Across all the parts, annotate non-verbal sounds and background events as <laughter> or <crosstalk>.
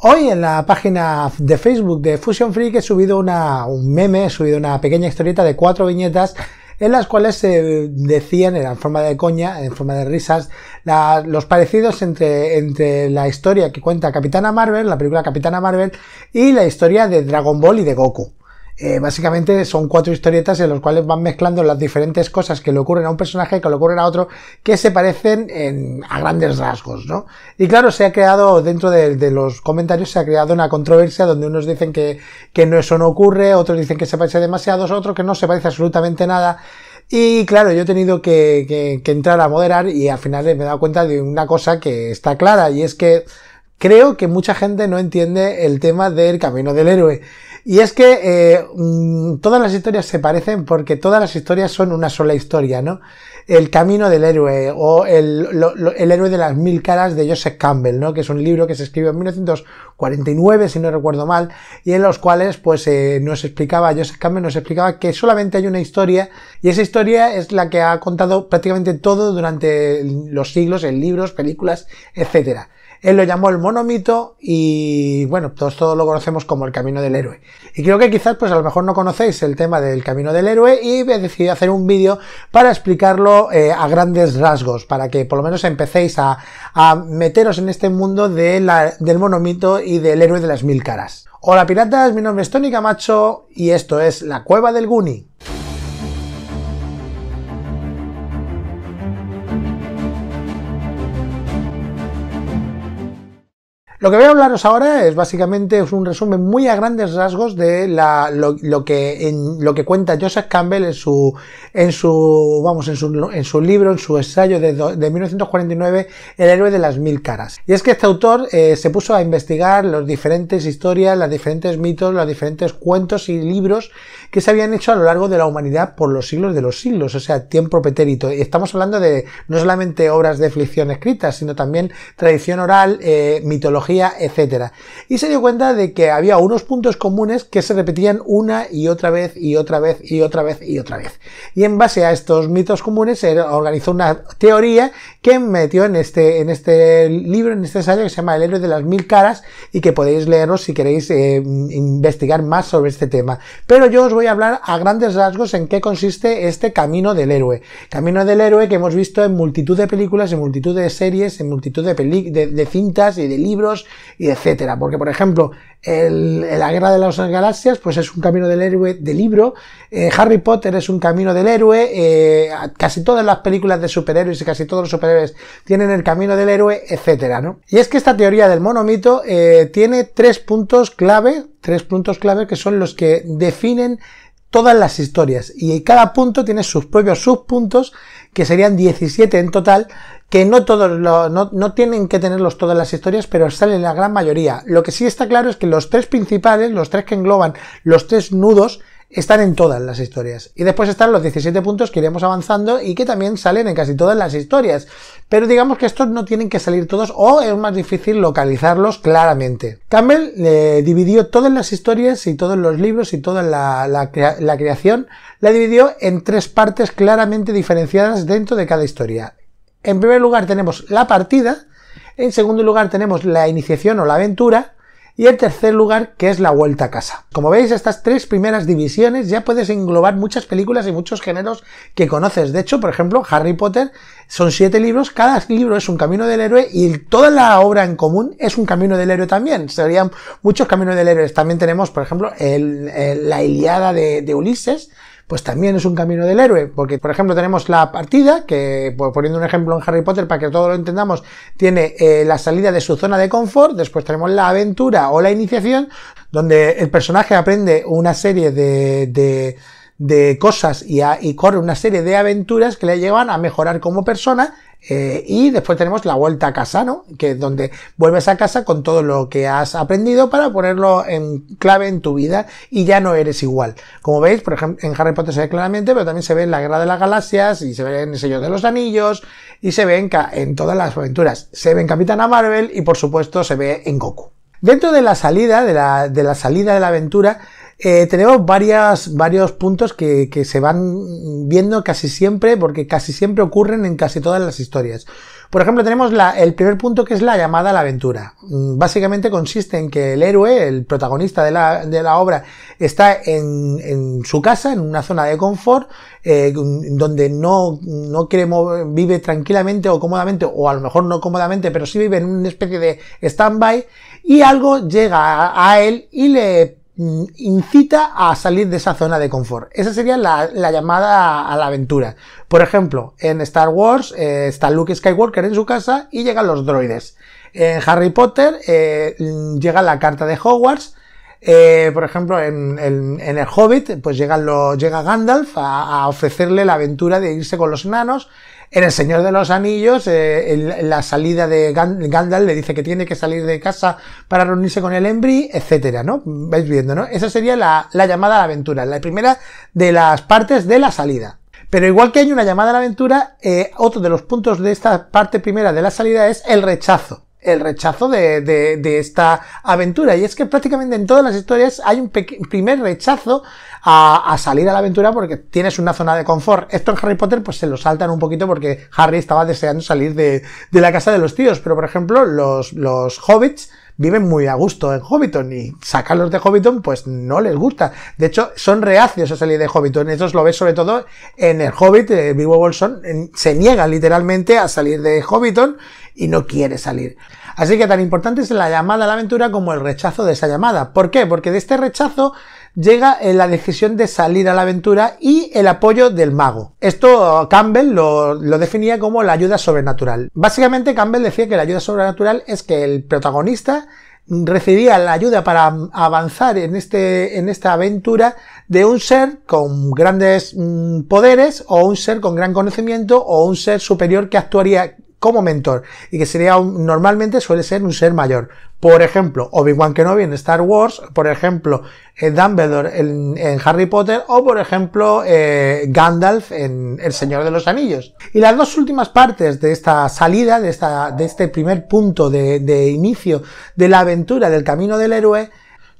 Hoy en la página de Facebook de Fusion Freak he subido una, un meme, he subido una pequeña historieta de cuatro viñetas en las cuales se decían, en forma de coña, en forma de risas, los parecidos entre, entre la historia que cuenta Capitana Marvel, la película Capitana Marvel, y la historia de Dragon Ball y de Goku. Eh, básicamente son cuatro historietas en las cuales van mezclando las diferentes cosas que le ocurren a un personaje, que le ocurren a otro, que se parecen en, a grandes rasgos, ¿no? Y claro, se ha creado, dentro de, los comentarios, se ha creado una controversia donde unos dicen que, que no, eso no ocurre, otros dicen que se parece demasiado, otros que no se parece absolutamente nada. Y claro, yo he tenido que, que, que entrar a moderar y al final me he dado cuenta de una cosa que está clara y es que creo que mucha gente no entiende el tema del camino del héroe. Y es que eh, mm, todas las historias se parecen porque todas las historias son una sola historia, ¿no? El camino del héroe o el, héroe de las mil caras de Joseph Campbell, ¿no? Que es un libro que se escribió en 1949, si no recuerdo mal, y en los cuales pues eh, nos explicaba, Joseph Campbell nos explicaba que solamente hay una historia y esa historia es la que ha contado prácticamente todo durante los siglos en libros, películas, etcétera. Él lo llamó el monomito y bueno, todos, todos lo conocemos como el camino del héroe. Y creo que quizás pues a lo mejor no conocéis el tema del camino del héroe y he decidido hacer un vídeo para explicarlo eh, a grandes rasgos, para que por lo menos empecéis a, meteros en este mundo del monomito y del héroe de las mil caras. Hola piratas, mi nombre es Tony Camacho y esto es La Cueva del Guni. Lo que voy a hablaros ahora es básicamente un resumen muy a grandes rasgos de lo, que, cuenta Joseph Campbell en su, en su, vamos, en su, en su libro, en su ensayo de, 1949, El héroe de las mil caras. Y es que este autor eh, se puso a investigar las diferentes historias, los diferentes mitos, los diferentes cuentos y libros que se habían hecho a lo largo de la humanidad por los siglos de los siglos, o sea, tiempo petérito. Y estamos hablando de no solamente obras de ficción escritas, sino también tradición oral, eh, mitología, etcétera, Y se dio cuenta de que había unos puntos comunes que se repetían una y otra vez y otra vez y otra vez y otra vez. Y en base a estos mitos comunes se organizó una teoría que metió en este, en este libro, en este ensayo que se llama El héroe de las mil caras y que podéis leeros si queréis eh, investigar más sobre este tema. Pero yo os voy a hablar a grandes rasgos en qué consiste este camino del héroe. Camino del héroe que hemos visto en multitud de películas, en multitud de series, en multitud de cintas y de libros y etcétera. Porque, por ejemplo, la guerra de las galaxias, pues es un camino del héroe de libro, eh, Harry Potter es un camino del héroe, eh, casi todas las películas de superhéroes y casi todos los superhéroes tienen el camino del héroe, etcétera, ¿no? Y es que esta teoría del monomito eh, tiene tres puntos clave, tres puntos clave que son los que definen todas las historias y cada punto tiene sus propios subpuntos que serían 17 en total, que no todos no, no, tienen que tenerlos todas las historias, pero salen la gran mayoría. Lo que sí está claro es que los tres principales, los tres que engloban los tres nudos, están en todas las historias. Y después están los 17 puntos que iremos avanzando y que también salen en casi todas las historias. Pero digamos que estos no tienen que salir todos o es más difícil localizarlos claramente. Campbell eh, dividió todas las historias y todos los libros y toda la, la creación, la dividió en tres partes claramente diferenciadas dentro de cada historia. En primer lugar tenemos la partida, en segundo lugar tenemos la iniciación o la aventura, y el tercer lugar que es la vuelta a casa. Como veis, estas tres primeras divisiones ya puedes englobar muchas películas y muchos géneros que conoces. De hecho, por ejemplo, Harry Potter son siete libros, cada libro es un camino del héroe y toda la obra en común es un camino del héroe también. Serían muchos caminos del héroe. También tenemos, por ejemplo, la Iliada de Ulises, pues también es un camino del héroe, porque por ejemplo tenemos la partida, que pues, poniendo un ejemplo en Harry Potter para que todos lo entendamos, tiene eh, la salida de su zona de confort, después tenemos la aventura o la iniciación, donde el personaje aprende una serie de, de de cosas y, corre una serie de aventuras que le llevan a mejorar como persona eh, y después tenemos la vuelta a casa, ¿no? Que es donde vuelves a casa con todo lo que has aprendido para ponerlo en clave en tu vida y ya no eres igual. Como veis, por ejemplo, en Harry Potter se ve claramente, pero también se ve en la Guerra de las Galaxias y se ve en el Señor de los Anillos y se ve en, en todas las aventuras. Se ve en Capitana Marvel y por supuesto se ve en Goku. Dentro de la salida, de la, salida de la aventura, eh, tenemos varias, varios puntos que se van viendo casi siempre, porque casi siempre ocurren en casi todas las historias. Por ejemplo, tenemos el primer punto que es la llamada a la aventura. Mm, básicamente consiste en que el héroe, el protagonista de la, obra, está en, su casa, en una zona de confort, eh, donde no, no quiere vive tranquilamente o cómodamente, o a lo mejor no cómodamente, pero sí vive en una especie de stand-by, y algo llega a él y le Mm, incita a salir de esa zona de confort. Esa sería la, llamada a la aventura. Por ejemplo, en Star Wars eh, está Luke Skywalker en su casa y llegan los droides. En Harry Potter eh, mm, llega la carta de Hogwarts. Eh, por ejemplo, en, El Hobbit, pues llega Gandalf a, a ofrecerle la aventura de irse con los enanos. En El Señor de los Anillos, eh, la salida de Gandalf le dice que tiene que salir de casa para reunirse con el Embry, etcétera, ¿no? Vais viendo, ¿no? Esa sería la, llamada a la aventura, la primera de las partes de la salida. Pero igual que hay una llamada a la aventura, eh, otro de los puntos de esta parte primera de la salida es el rechazo el rechazo de, de, esta aventura. Y es que prácticamente en todas las historias hay un primer rechazo a, a, salir a la aventura porque tienes una zona de confort. Esto en Harry Potter pues se lo saltan un poquito porque Harry estaba deseando salir de, de la casa de los tíos. Pero por ejemplo, los, los hobbits viven muy a gusto en Hobbiton y sacarlos de Hobbiton pues no les gusta. De hecho, son reacios a salir de Hobbiton. Eso lo ves sobre todo en el Hobbit. Eh, Vivo Bolson se niega literalmente a salir de Hobbiton y no quiere salir. Así que tan importante es la llamada a la aventura como el rechazo de esa llamada. ¿Por qué? Porque de este rechazo llega en la decisión de salir a la aventura y el apoyo del mago. Esto Campbell lo, definía como la ayuda sobrenatural. Básicamente Campbell decía que la ayuda sobrenatural es que el protagonista recibía la ayuda para avanzar en, este, en esta aventura de un ser con grandes mm, poderes o un ser con gran conocimiento o un ser superior que actuaría como mentor y que sería normalmente suele ser un ser mayor. Por ejemplo, Obi-Wan Kenobi en Star Wars, por ejemplo, eh, Dumbledore en, Harry Potter o por ejemplo eh, Gandalf en El Señor de los Anillos. Y las dos últimas partes de esta salida, de, esta, de este primer punto de inicio de la aventura del camino del héroe,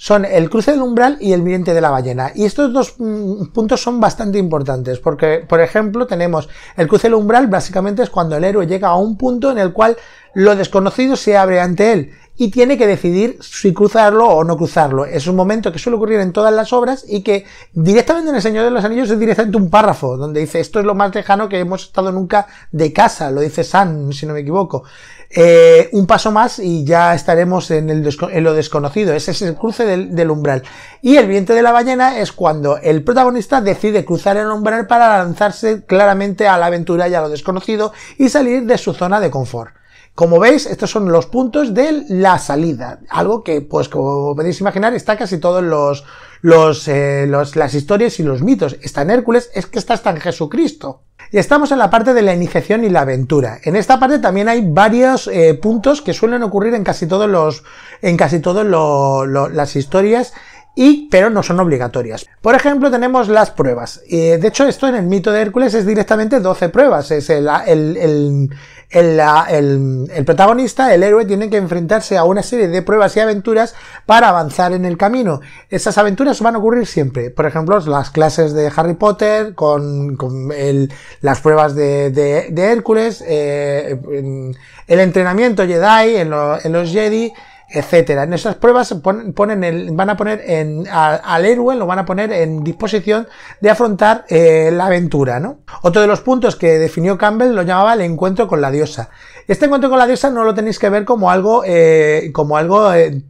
son el cruce del umbral y el vidente de la ballena. Y estos dos mm, puntos son bastante importantes porque, por ejemplo, tenemos el cruce del umbral, básicamente es cuando el héroe llega a un punto en el cual lo desconocido se abre ante él y tiene que decidir si cruzarlo o no cruzarlo. Es un momento que suele ocurrir en todas las obras y que directamente en El Señor de los Anillos es directamente un párrafo donde dice esto es lo más lejano que hemos estado nunca de casa, lo dice San, si no me equivoco. Eh, un paso más y ya estaremos en, lo desconocido. Ese es el cruce del, umbral. Y el viento de la ballena es cuando el protagonista decide cruzar el umbral para lanzarse claramente a la aventura y a lo desconocido y salir de su zona de confort. Como veis, estos son los puntos de la salida. Algo que, pues como podéis imaginar, está casi todos los, eh, los, las historias y los mitos. Está en Hércules, es que está hasta en Jesucristo. Y estamos en la parte de la iniciación y la aventura. En esta parte también hay varios eh, puntos que suelen ocurrir en casi todos los, en casi todos las historias y, pero no son obligatorias. Por ejemplo, tenemos las pruebas. Eh, de hecho, esto en el mito de Hércules es directamente 12 pruebas. Es el, el, el, el protagonista, el héroe, tiene que enfrentarse a una serie de pruebas y aventuras para avanzar en el camino. Esas aventuras van a ocurrir siempre. Por ejemplo, las clases de Harry Potter, con, con el, las pruebas de, Hércules, eh, el entrenamiento Jedi en los Jedi, etcétera. En esas pruebas ponen, van a poner en, al héroe, lo van a poner en disposición de afrontar eh, la aventura, ¿no? Otro de los puntos que definió Campbell lo llamaba el encuentro con la diosa. Este encuentro con la diosa no lo tenéis que ver como algo, eh, como algo eh,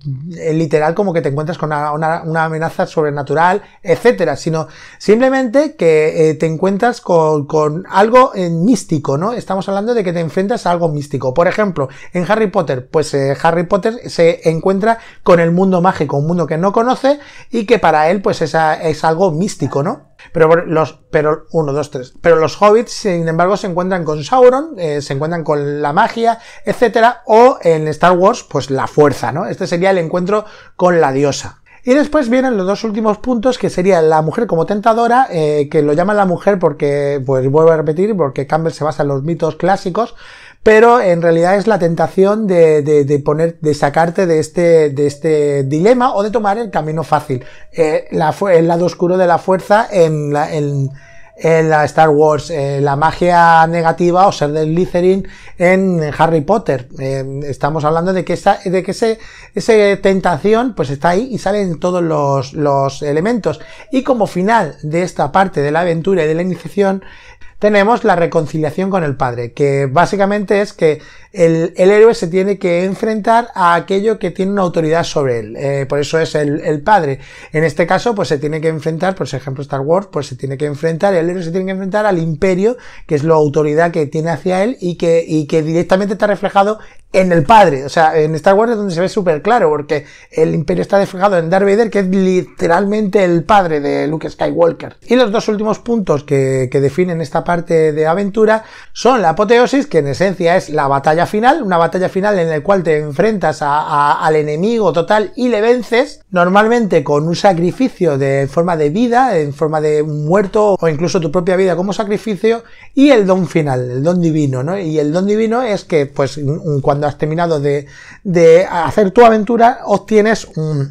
literal, como que te encuentras con una, amenaza sobrenatural, etcétera, sino simplemente que eh, te encuentras con, algo místico, ¿no? Estamos hablando de que te enfrentas a algo místico. Por ejemplo, en Harry Potter, pues Harry Potter se encuentra con el mundo mágico, un mundo que no conoce y que para él, pues es algo místico, ¿no? Pero los, pero, uno, dos, tres. Pero los hobbits, sin embargo, se encuentran con Sauron, eh, se encuentran con la magia, etcétera, o en Star Wars, pues la fuerza, ¿no? Este sería el encuentro con la diosa. Y después vienen los dos últimos puntos, que sería la mujer como tentadora, eh, que lo llama la mujer porque, pues vuelvo a repetir, porque Campbell se basa en los mitos clásicos, pero en realidad es la tentación de, de, poner, de sacarte de este, de este dilema o de tomar el camino fácil. Eh, la, el lado oscuro de la fuerza en la, en, en la Star Wars, eh, la magia negativa o ser del Slytherin en Harry Potter. Eh, estamos hablando de que esa, de que ese, ese tentación pues está ahí y salen todos los, los elementos. Y como final de esta parte de la aventura y de la iniciación, tenemos la reconciliación con el padre, que básicamente es que el, el héroe se tiene que enfrentar a aquello que tiene una autoridad sobre él. Eh, por eso es el, el, padre. En este caso, pues se tiene que enfrentar, por ejemplo, Star Wars, pues se tiene que enfrentar, el héroe se tiene que enfrentar al imperio, que es la autoridad que tiene hacia él y que, y que directamente está reflejado en el padre. O sea, en Star Wars es donde se ve súper claro, porque el imperio está desplegado en Darth Vader, que es literalmente el padre de Luke Skywalker. Y los dos últimos puntos que, definen esta parte de aventura son la apoteosis, que en esencia es la batalla final, una batalla final en la cual te enfrentas al enemigo total y le vences, normalmente con un sacrificio de forma de vida, en forma de un muerto o incluso tu propia vida como sacrificio, y el don final, el don divino, ¿no? Y el don divino es que, pues, cuando cuando has terminado de, hacer tu aventura, obtienes un,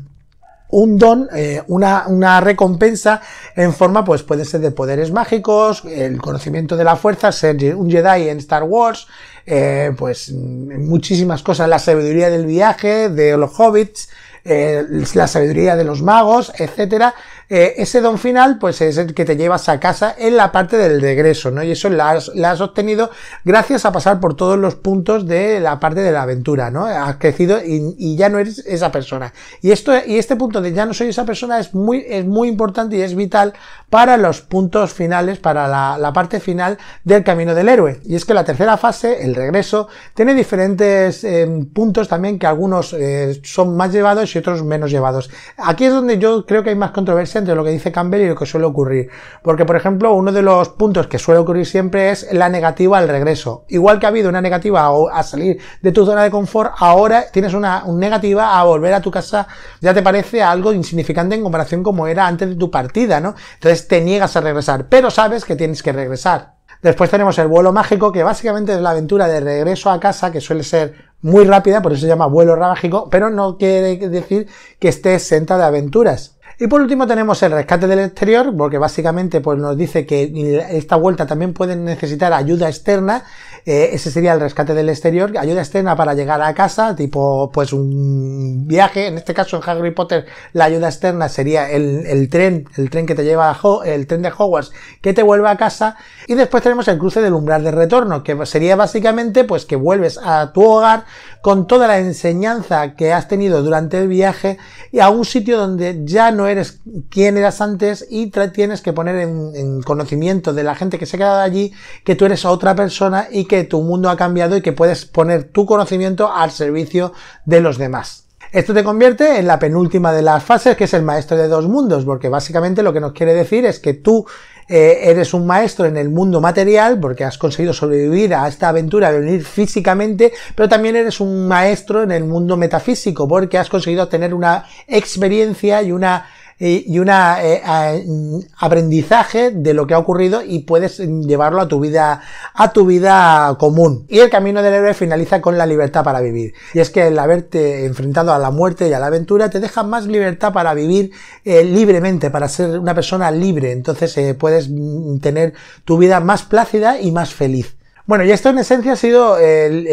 don, eh, una, recompensa en forma, pues puede ser de poderes mágicos, el conocimiento de la fuerza, ser un Jedi en Star Wars, eh, pues muchísimas cosas, la sabiduría del viaje, de los hobbits, eh, la sabiduría de los magos, etcétera, eh, ese don final, pues es el que te llevas a casa en la parte del regreso, ¿no? Y eso la has, obtenido gracias a pasar por todos los puntos de la parte de la aventura, ¿no? Has crecido y, ya no eres esa persona. Y esto, y este punto de ya no soy esa persona es muy, es muy importante y es vital para los puntos finales, para la, parte final del camino del héroe. Y es que la tercera fase, el regreso, tiene diferentes em, puntos también que algunos eh, son más llevados y otros menos llevados. Aquí es donde yo creo que hay más controversia entre lo que dice Campbell y lo que suele ocurrir. Porque, por ejemplo, uno de los puntos que suele ocurrir siempre es la negativa al regreso. Igual que ha habido una negativa a, salir de tu zona de confort, ahora tienes una, negativa a volver a tu casa, ya te parece algo insignificante en comparación como era antes de tu partida, ¿no? Entonces te niegas a regresar, pero sabes que tienes que regresar. Después tenemos el vuelo mágico, que básicamente es la aventura de regreso a casa, que suele ser muy rápida, por eso se llama vuelo mágico, pero no quiere decir que estés senta de aventuras. Y por último tenemos el rescate del exterior, porque básicamente pues, nos dice que esta vuelta también pueden necesitar ayuda externa eh, ese sería el rescate del exterior, ayuda externa para llegar a casa, tipo pues un viaje, en este caso en Harry Potter la ayuda externa sería el, tren, el tren que te lleva el tren de Hogwarts que te vuelve a casa y después tenemos el cruce del umbral de retorno, que sería básicamente pues que vuelves a tu hogar con toda la enseñanza que has tenido durante el viaje y a un sitio donde ya no eres quien eras antes y tienes que poner en, en conocimiento de la gente que se ha quedado allí que tú eres otra persona y que tu mundo ha cambiado y que puedes poner tu conocimiento al servicio de los demás. Esto te convierte en la penúltima de las fases, que es el maestro de dos mundos, porque básicamente lo que nos quiere decir es que tú eh, eres un maestro en el mundo material, porque has conseguido sobrevivir a esta aventura de venir físicamente, pero también eres un maestro en el mundo metafísico, porque has conseguido tener una experiencia y una y un eh, mm, aprendizaje de lo que ha ocurrido y puedes mm, llevarlo a tu vida, a tu vida común. Y el camino del héroe finaliza con la libertad para vivir. Y es que el haberte enfrentado a la muerte y a la aventura te deja más libertad para vivir eh, libremente, para ser una persona libre. Entonces eh, puedes mm, tener tu vida más plácida y más feliz. Bueno, y esto en esencia ha sido el,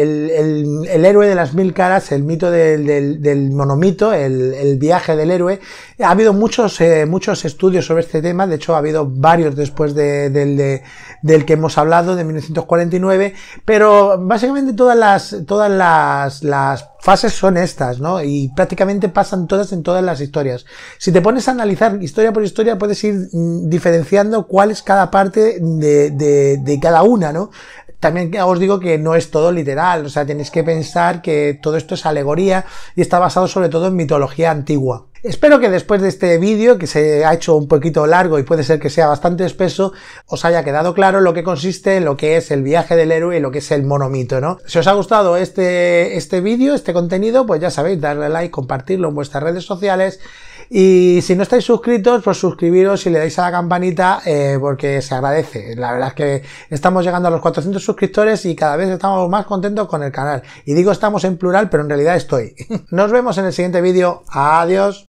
héroe de las mil caras, el mito del, monomito, el, viaje del héroe. Ha habido muchos, eh, muchos estudios sobre este tema, de hecho ha habido varios después del, que hemos hablado, de 1949, pero básicamente todas las, todas las, fases son estas, ¿no? Y prácticamente pasan todas en todas las historias. Si te pones a analizar historia por historia, puedes ir mm, diferenciando cuál es cada parte de cada una, ¿no? También os digo que no es todo literal, o sea, tenéis que pensar que todo esto es alegoría y está basado sobre todo en mitología antigua. Espero que después de este vídeo, que se ha hecho un poquito largo y puede ser que sea bastante espeso, os haya quedado claro lo que consiste, lo que es el viaje del héroe y lo que es el monomito, ¿no? Si os ha gustado este, este vídeo, este contenido, pues ya sabéis, darle like, compartirlo en vuestras redes sociales y si no estáis suscritos, pues suscribiros y le dais a la campanita eh, porque se agradece. La verdad es que estamos llegando a los 400 suscriptores y cada vez estamos más contentos con el canal. Y digo estamos en plural, pero en realidad estoy. <laughs> Nos vemos en el siguiente vídeo. Adiós.